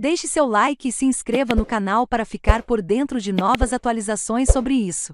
Deixe seu like e se inscreva no canal para ficar por dentro de novas atualizações sobre isso.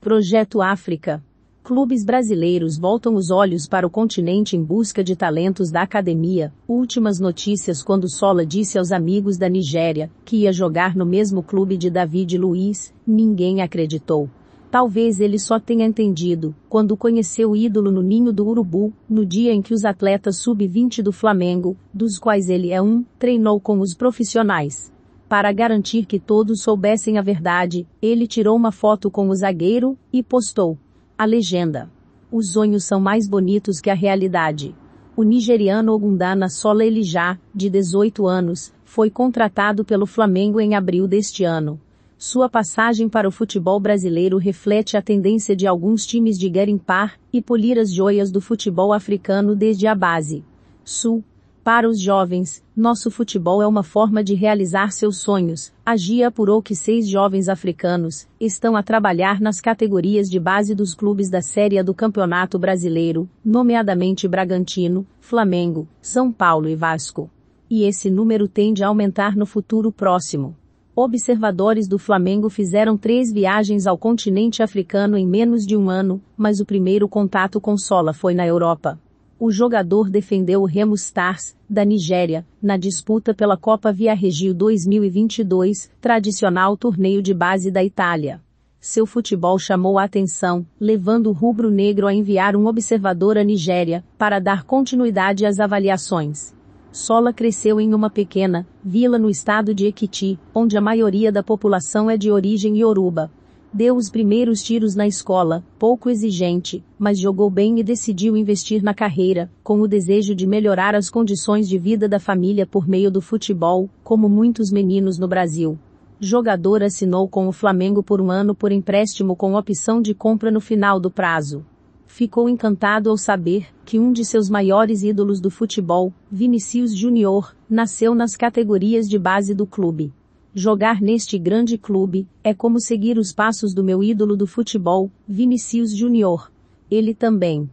Projeto África. Clubes brasileiros voltam os olhos para o continente em busca de talentos da academia. Últimas notícias quando Sola disse aos amigos da Nigéria que ia jogar no mesmo clube de David Luiz, ninguém acreditou. Talvez ele só tenha entendido, quando conheceu o ídolo no ninho do Urubu, no dia em que os atletas sub-20 do Flamengo, dos quais ele é um, treinou com os profissionais. Para garantir que todos soubessem a verdade, ele tirou uma foto com o zagueiro e postou. A legenda. Os sonhos são mais bonitos que a realidade. O nigeriano Ogundana Sola Elijah, de 18 anos, foi contratado pelo Flamengo em abril deste ano sua passagem para o futebol brasileiro reflete a tendência de alguns times de garimpar e polir as joias do futebol africano desde a base. Sul. Para os jovens, nosso futebol é uma forma de realizar seus sonhos. A GIA apurou que seis jovens africanos estão a trabalhar nas categorias de base dos clubes da Série A do Campeonato Brasileiro, nomeadamente Bragantino, Flamengo, São Paulo e Vasco. E esse número tende a aumentar no futuro próximo. Observadores do Flamengo fizeram três viagens ao continente africano em menos de um ano, mas o primeiro contato com Sola foi na Europa. O jogador defendeu o Remo Stars, da Nigéria, na disputa pela Copa Via Regio 2022, tradicional torneio de base da Itália. Seu futebol chamou a atenção, levando o rubro-negro a enviar um observador à Nigéria, para dar continuidade às avaliações. Sola cresceu em uma pequena vila no estado de Equiti, onde a maioria da população é de origem ioruba. Deu os primeiros tiros na escola, pouco exigente, mas jogou bem e decidiu investir na carreira, com o desejo de melhorar as condições de vida da família por meio do futebol, como muitos meninos no Brasil. Jogador assinou com o Flamengo por um ano por empréstimo com opção de compra no final do prazo ficou encantado ao saber que um de seus maiores ídolos do futebol, Vinicius Júnior, nasceu nas categorias de base do clube. Jogar neste grande clube é como seguir os passos do meu ídolo do futebol, Vinicius Júnior. Ele também